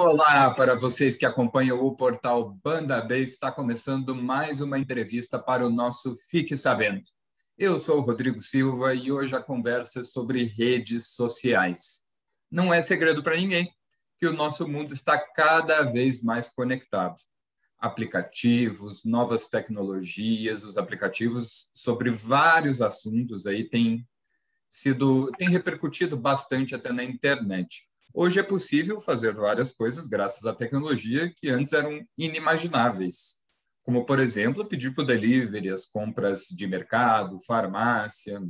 Olá para vocês que acompanham o portal Banda B, está começando mais uma entrevista para o nosso Fique Sabendo. Eu sou Rodrigo Silva e hoje a conversa é sobre redes sociais. Não é segredo para ninguém que o nosso mundo está cada vez mais conectado. Aplicativos, novas tecnologias, os aplicativos sobre vários assuntos aí têm sido têm repercutido bastante até na internet. Hoje é possível fazer várias coisas graças à tecnologia que antes eram inimagináveis, como, por exemplo, pedir o delivery as compras de mercado, farmácia.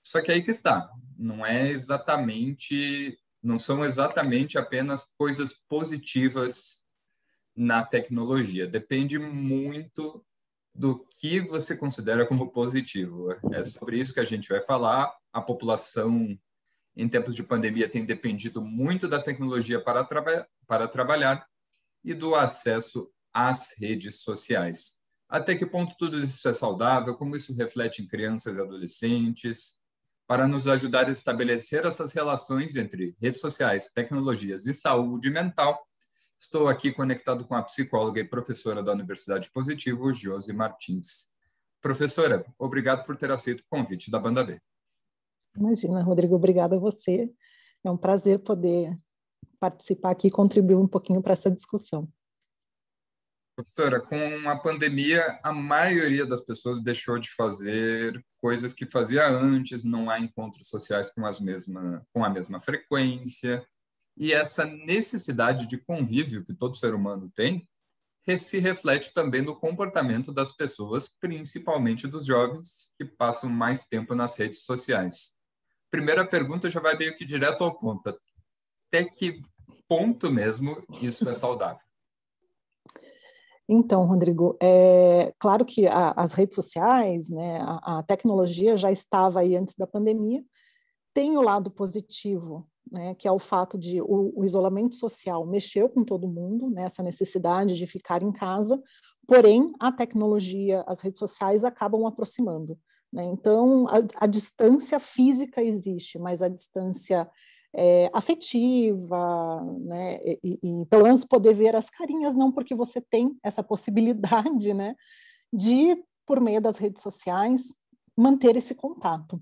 Só que aí que está, não é exatamente, não são exatamente apenas coisas positivas na tecnologia, depende muito do que você considera como positivo. É sobre isso que a gente vai falar. A população em tempos de pandemia tem dependido muito da tecnologia para, traba para trabalhar e do acesso às redes sociais. Até que ponto tudo isso é saudável? Como isso reflete em crianças e adolescentes? Para nos ajudar a estabelecer essas relações entre redes sociais, tecnologias e saúde mental, estou aqui conectado com a psicóloga e professora da Universidade Positivo, Josi Martins. Professora, obrigado por ter aceito o convite da Banda B. Imagina, Rodrigo, obrigada a você. É um prazer poder participar aqui e contribuir um pouquinho para essa discussão. Professora, com a pandemia, a maioria das pessoas deixou de fazer coisas que fazia antes, não há encontros sociais com, as mesma, com a mesma frequência, e essa necessidade de convívio que todo ser humano tem se reflete também no comportamento das pessoas, principalmente dos jovens, que passam mais tempo nas redes sociais primeira pergunta já vai meio que direto ao ponto. Até que ponto mesmo isso é saudável? Então, Rodrigo, é claro que a, as redes sociais, né, a, a, tecnologia já estava aí antes da pandemia. Tem o lado positivo, né, que é o fato de o, o isolamento social mexeu com todo mundo, né, essa necessidade de ficar em casa. Porém, a tecnologia, as redes sociais acabam aproximando. Né? Então, a, a, distância física existe, mas a distância é, afetiva, né? E, e, pelo menos poder ver as carinhas, não porque você tem essa possibilidade, né? De, por meio das redes sociais, manter esse contato.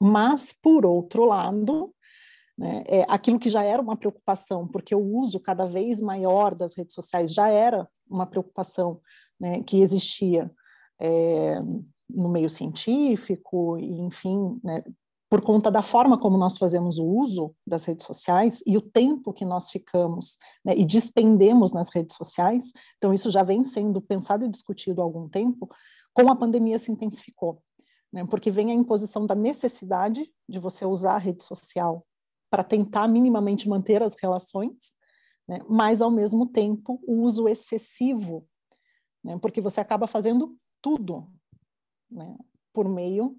Mas, por outro lado, né, é, aquilo que já era uma preocupação, porque o uso cada vez maior das redes sociais já era uma preocupação né, que existia. É, no meio científico, e, enfim, né, por conta da forma como nós fazemos o uso das redes sociais e o tempo que nós ficamos né, e despendemos nas redes sociais, então isso já vem sendo pensado e discutido há algum tempo, com a pandemia se intensificou, né, porque vem a imposição da necessidade de você usar a rede social para tentar minimamente manter as relações, né, mas ao mesmo tempo o uso excessivo, né, porque você acaba fazendo tudo, né, por meio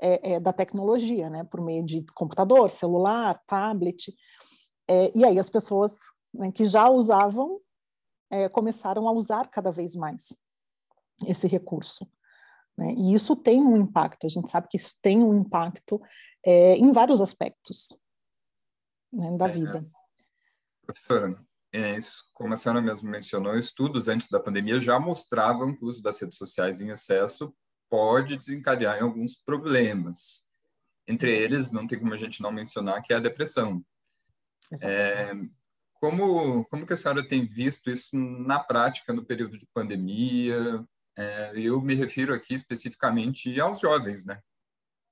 é, é, da tecnologia, né, por meio de computador, celular, tablet. É, e aí as pessoas né, que já usavam é, começaram a usar cada vez mais esse recurso. Né? E isso tem um impacto, a gente sabe que isso tem um impacto é, em vários aspectos né, da é, vida. Professora, é isso, como a senhora mesmo mencionou, estudos antes da pandemia já mostravam que o uso das redes sociais em excesso pode desencadear em alguns problemas. Entre eles, não tem como a gente não mencionar, que é a depressão. É, como, como que a senhora tem visto isso na prática no período de pandemia? É, eu me refiro aqui especificamente aos jovens, né?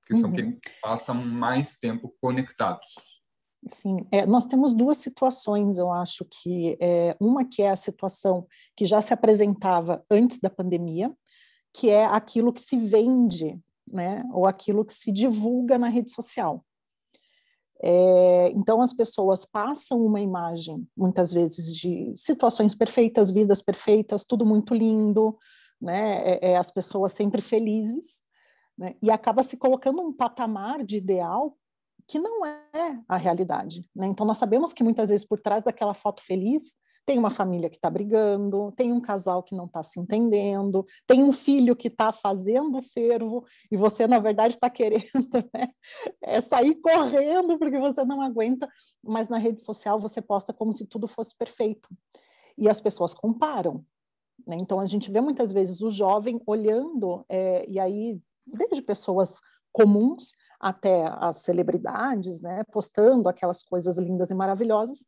Que são uhum. quem passam mais tempo conectados. Sim, é, nós temos duas situações, eu acho que é, uma que é a situação que já se apresentava antes da pandemia, que é aquilo que se vende, né? Ou aquilo que se divulga na rede social. É, então, as pessoas passam uma imagem, muitas vezes, de situações perfeitas, vidas perfeitas, tudo muito lindo, né? É, é, as pessoas sempre felizes, né? E acaba se colocando um patamar de ideal que não é a realidade, né? Então, nós sabemos que muitas vezes por trás daquela foto feliz tem uma família que está brigando, tem um casal que não está se entendendo, tem um filho que está fazendo fervo e você, na verdade, está querendo né? é sair correndo porque você não aguenta, mas na rede social você posta como se tudo fosse perfeito. E as pessoas comparam. Né? Então, a gente vê muitas vezes o jovem olhando, é, e aí, desde pessoas comuns até as celebridades, né, postando aquelas coisas lindas e maravilhosas,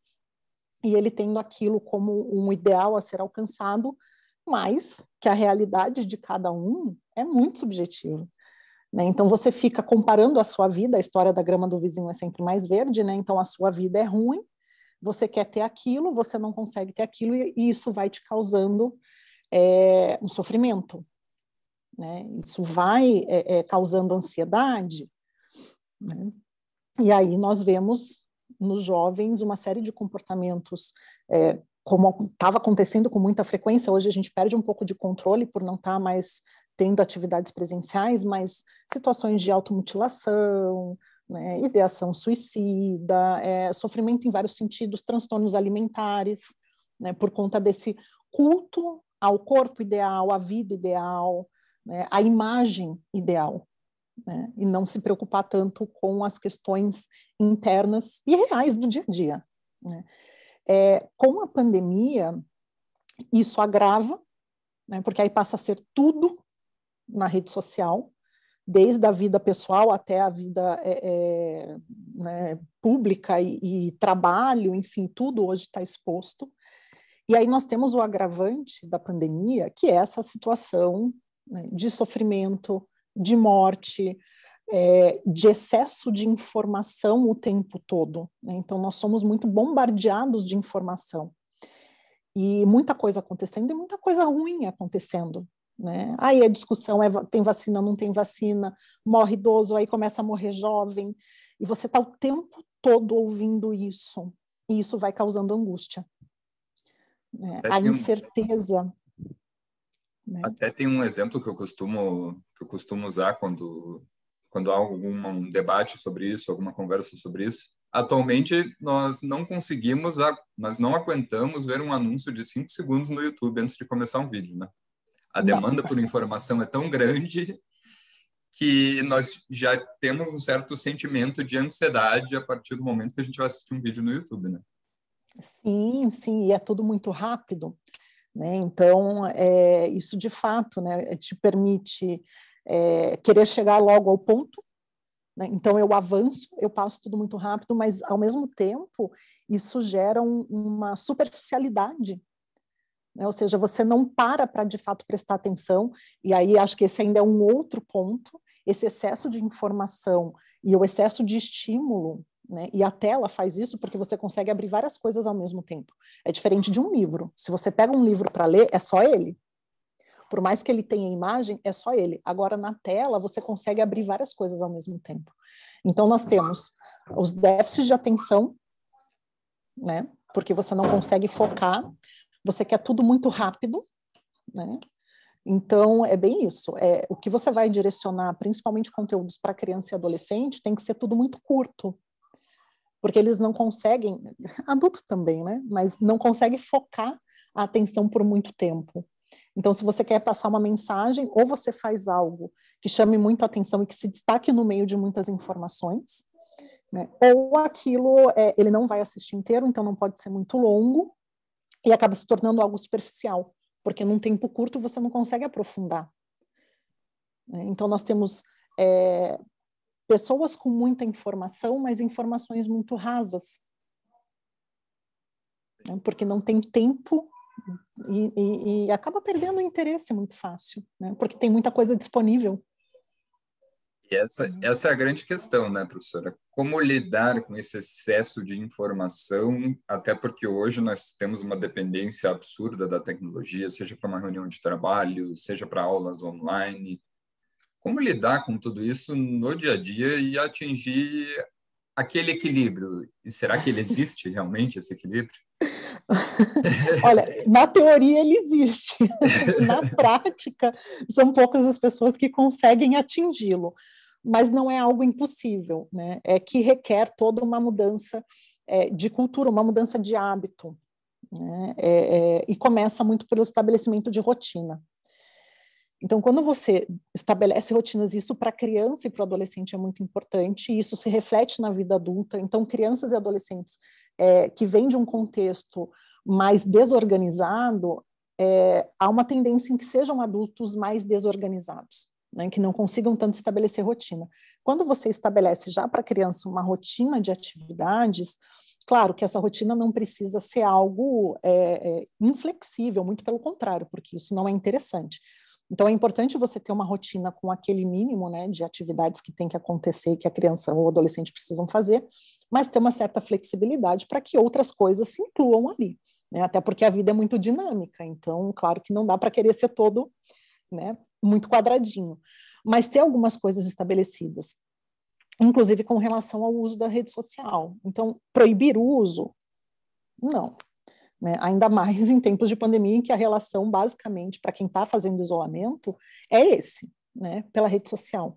e ele tendo aquilo como um ideal a ser alcançado, mas que a realidade de cada um é muito subjetiva. Né? Então você fica comparando a sua vida, a história da grama do vizinho é sempre mais verde, né? então a sua vida é ruim, você quer ter aquilo, você não consegue ter aquilo, e isso vai te causando é, um sofrimento. Né? Isso vai é, é, causando ansiedade. Né? E aí nós vemos nos jovens uma série de comportamentos é, como estava acontecendo com muita frequência, hoje a gente perde um pouco de controle por não estar tá mais tendo atividades presenciais, mas situações de automutilação, né, ideação suicida, é, sofrimento em vários sentidos, transtornos alimentares, né, por conta desse culto ao corpo ideal, à vida ideal, né, à imagem ideal né? e não se preocupar tanto com as questões internas e reais do dia a dia. Né? É, com a pandemia, isso agrava, né? porque aí passa a ser tudo na rede social, desde a vida pessoal até a vida é, é, né, pública e, e, trabalho, enfim, tudo hoje está exposto. E aí nós temos o agravante da pandemia, que é essa situação né, de sofrimento, de morte, é, de excesso de informação o tempo todo. Né? Então, nós somos muito bombardeados de informação. E muita coisa acontecendo e muita coisa ruim acontecendo. Né? Aí a discussão é tem vacina, ou não tem vacina, morre idoso, aí começa a morrer jovem, e você está o tempo todo ouvindo isso, e isso vai causando angústia. Né? A é incerteza. Né? Até tem um exemplo que eu costumo que eu costumo usar quando quando há algum um debate sobre isso, alguma conversa sobre isso. Atualmente nós não conseguimos, nós não aguentamos ver um anúncio de cinco segundos no YouTube antes de começar um vídeo, né? A demanda por informação é tão grande que nós já temos um certo sentimento de ansiedade a partir do momento que a gente vai assistir um vídeo no YouTube, né? Sim, sim, e é tudo muito rápido. Né? Então, é, isso de fato né, te permite é, querer chegar logo ao ponto. Né? Então, eu avanço, eu passo tudo muito rápido, mas ao mesmo tempo, isso gera um, uma superficialidade. Né? Ou seja, você não para para de fato prestar atenção, e aí acho que esse ainda é um outro ponto: esse excesso de informação e o excesso de estímulo né? E a tela faz isso porque você consegue abrir várias coisas ao mesmo tempo. É diferente de um livro. Se você pega um livro para ler, é só ele. Por mais que ele tenha imagem, é só ele. Agora, na tela, você consegue abrir várias coisas ao mesmo tempo. Então, nós temos os déficits de atenção, né? Porque você não consegue focar, você quer tudo muito rápido, né? Então, é bem isso. É, o que você vai direcionar, principalmente conteúdos para criança e adolescente, tem que ser tudo muito curto porque eles não conseguem, adulto também, né? Mas não consegue focar a atenção por muito tempo. Então, se você quer passar uma mensagem, ou você faz algo que chame muito atenção e que se destaque no meio de muitas informações, né? ou aquilo é, ele não vai assistir inteiro, então não pode ser muito longo, e acaba se tornando algo superficial, porque num tempo curto você não consegue aprofundar. Né? Então, nós temos é, pessoas com muita informação, mas informações muito rasas. Né? Porque não tem tempo e, e, e, acaba perdendo o interesse muito fácil, né? porque tem muita coisa disponível. E essa, uhum. essa é a grande questão, né, professora? Como lidar com esse excesso de informação, até porque hoje nós temos uma dependência absurda da tecnologia, seja para uma reunião de trabalho, seja para aulas online, como lidar com tudo isso no dia a dia e atingir aquele equilíbrio? E será que ele existe realmente, esse equilíbrio? Olha, na teoria ele existe, na prática são poucas as pessoas que conseguem atingi-lo, mas não é algo impossível, né? É que requer toda uma mudança é, de cultura, uma mudança de hábito, né? É, é, e começa muito pelo estabelecimento de rotina. Então, quando você estabelece rotinas, isso para criança e para o adolescente é muito importante, e isso se reflete na vida adulta. Então, crianças e adolescentes é, que vêm de um contexto mais desorganizado, é, há uma tendência em que sejam adultos mais desorganizados. Né, que não consigam tanto estabelecer rotina. Quando você estabelece já para a criança uma rotina de atividades, claro que essa rotina não precisa ser algo é, é, inflexível, muito pelo contrário, porque isso não é interessante. Então é importante você ter uma rotina com aquele mínimo, né, de atividades que tem que acontecer, que a criança ou adolescente precisam fazer, mas ter uma certa flexibilidade para que outras coisas se incluam ali, né? Até porque a vida é muito dinâmica, então claro que não dá para querer ser todo, né, muito quadradinho, mas ter algumas coisas estabelecidas. Inclusive com relação ao uso da rede social. Então, proibir o uso? Não, né? Ainda mais em tempos de pandemia, em que a relação, basicamente, para quem está fazendo isolamento, é esse, né? pela rede social.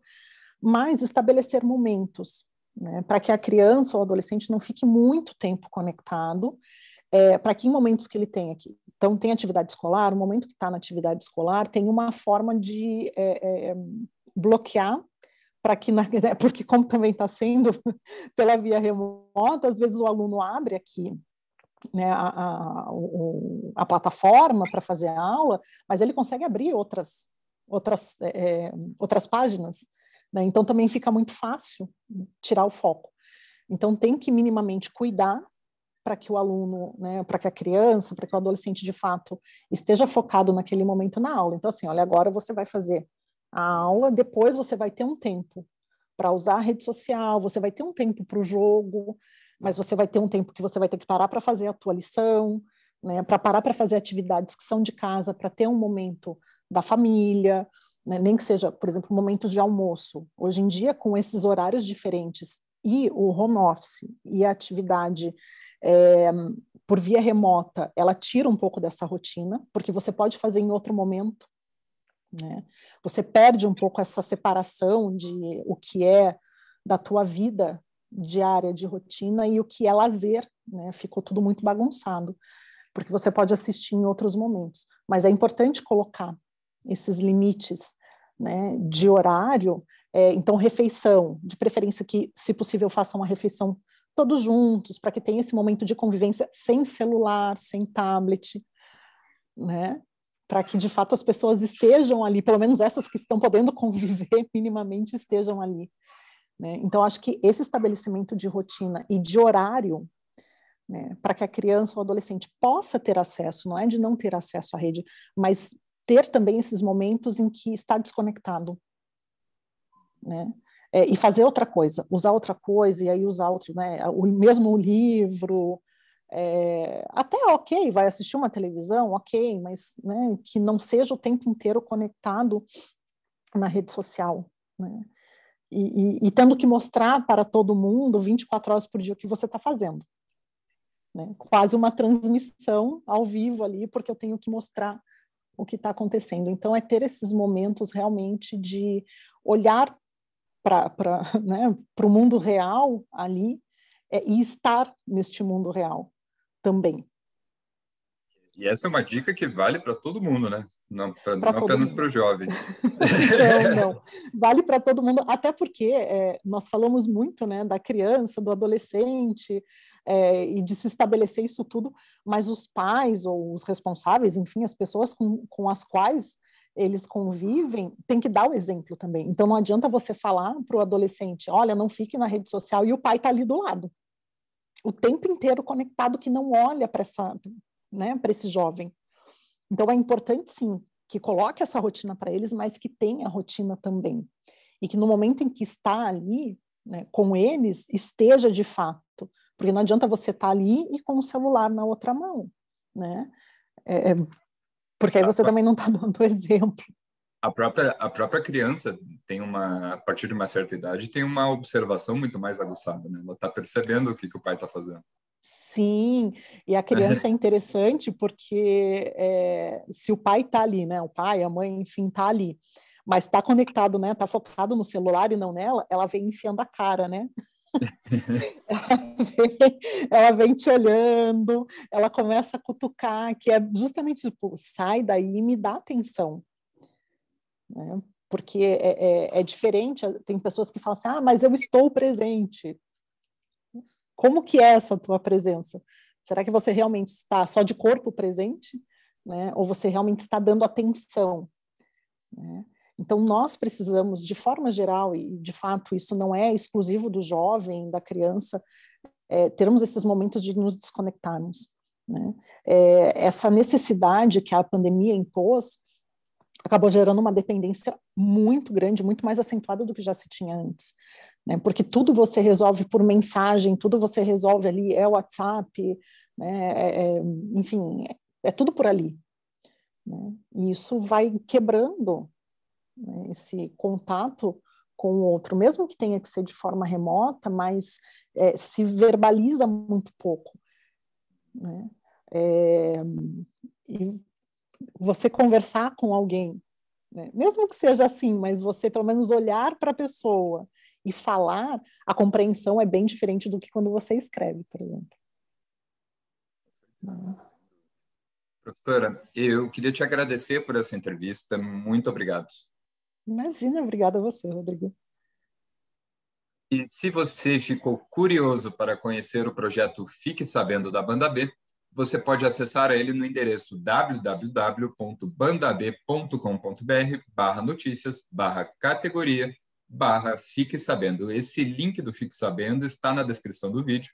Mas estabelecer momentos né? para que a criança ou adolescente não fique muito tempo conectado, é, para que em momentos que ele tem aqui. Então, tem atividade escolar, no momento que está na atividade escolar, tem uma forma de é, é, é bloquear para que na, né, porque como também está sendo pela via remota, às vezes o aluno abre aqui né, a, a, o, a plataforma para fazer a aula, mas ele consegue abrir outras, outras, é, é, outras páginas. Né? Então também fica muito fácil tirar o foco. Então tem que minimamente cuidar para que o aluno, né, para que a criança, para que o adolescente de fato esteja focado naquele momento na aula. Então assim, olha, agora você vai fazer a aula, depois você vai ter um tempo para usar a rede social, você vai ter um tempo para o jogo, mas você vai ter um tempo que você vai ter que parar para fazer a tua lição, né, para parar para fazer atividades que são de casa, para ter um momento da família, né, nem que seja, por exemplo, momentos de almoço. Hoje em dia, com esses horários diferentes e o home office e a atividade é, por via remota, ela tira um pouco dessa rotina, porque você pode fazer em outro momento. Né? Você perde um pouco essa separação de o que é da tua vida diária de rotina e o que é lazer, né? Ficou tudo muito bagunçado, porque você pode assistir em outros momentos, mas é importante colocar esses limites, né, de horário, é, então refeição, de preferência que, se possível, façam uma refeição todos juntos, para que tenha esse momento de convivência sem celular, sem tablet, né? Para que de fato as pessoas estejam ali, pelo menos essas que estão podendo conviver minimamente estejam ali. Né? Então, acho que esse estabelecimento de rotina e de horário né, para que a criança ou adolescente possa ter acesso, não é de não ter acesso à rede, mas ter também esses momentos em que está desconectado, né? É, e fazer outra coisa, usar outra coisa e aí usar outro, né? O mesmo livro, é, até ok, vai assistir uma televisão, ok, mas né, que não seja o tempo inteiro conectado na rede social, né? e, e, e tendo que mostrar para todo mundo 24 horas por dia o que você está fazendo. Né? Quase uma transmissão ao vivo ali, porque eu tenho que mostrar o que está acontecendo. Então, é ter esses momentos realmente de olhar para né, o mundo real ali é, e estar neste mundo real também. E essa é uma dica que vale para todo mundo, né? Não, pra, não apenas para os jovens. não, não. Vale para todo mundo, até porque é, nós falamos muito né, da criança, do adolescente, é, e de se estabelecer isso tudo, mas os pais ou os responsáveis, enfim, as pessoas com, com as quais eles convivem, tem que dar o exemplo também. Então não adianta você falar para o adolescente, olha, não fique na rede social, e o pai está ali do lado. O tempo inteiro conectado, que não olha para essa, né, para esse jovem. Então é importante sim que coloque essa rotina para eles, mas que tenha rotina também. E que no momento em que está ali, né, com eles, esteja de fato. Porque não adianta você estar tá ali e com o celular na outra mão, né? É, é porque aí você também não está dando exemplo. A própria, a própria criança tem uma, a partir de uma certa idade, tem uma observação muito mais aguçada, né? Ela está percebendo o que, que o pai está fazendo. Sim, e a criança é, é interessante porque é, se o pai está ali, né? O pai, a mãe, enfim, está ali, mas está conectado, né? Está focado no celular e não nela, ela vem enfiando a cara, né? ela, vem, ela vem te olhando, ela começa a cutucar, que é justamente tipo, sai daí e me dá atenção. Né? Porque é, é, é diferente, tem pessoas que falam assim, ah, mas eu estou presente como que é essa tua presença? Será que você realmente está só de corpo presente? Né? Ou você realmente está dando atenção? Né? Então, nós precisamos, de forma geral, e de fato isso não é exclusivo do jovem, da criança, é, termos esses momentos de nos desconectarmos. Né? É, essa necessidade que a pandemia impôs acabou gerando uma dependência muito grande, muito mais acentuada do que já se tinha antes né? Porque tudo você resolve por mensagem, tudo você resolve ali, é WhatsApp, né? É, é, enfim, é, é, tudo por ali. Né? E isso vai quebrando né? esse contato com o outro, mesmo que tenha que ser de forma remota, mas é, se verbaliza muito pouco. Né? É, e você conversar com alguém, né? mesmo que seja assim, mas você pelo menos olhar para a pessoa e falar, a compreensão é bem diferente do que quando você escreve, por exemplo. Ah. Professora, eu queria te agradecer por essa entrevista. Muito obrigado. Imagina, obrigada a você, Rodrigo. E se você ficou curioso para conhecer o projeto Fique Sabendo da Banda B, você pode acessar ele no endereço www.bandab.com.br barra notícias barra categoria barra Fique Sabendo. Esse link do Fique Sabendo está na descrição do vídeo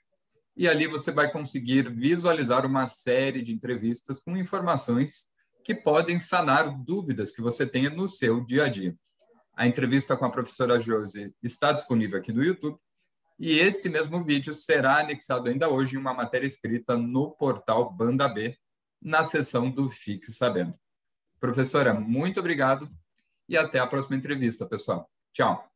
e ali você vai conseguir visualizar uma série de entrevistas com informações que podem sanar dúvidas que você tenha no seu dia a dia. A entrevista com a professora Josi está disponível aqui no YouTube e esse mesmo vídeo será anexado ainda hoje em uma matéria escrita no portal Banda B, na seção do Fique Sabendo. Professora, muito obrigado e até a próxima entrevista, pessoal. Tchau.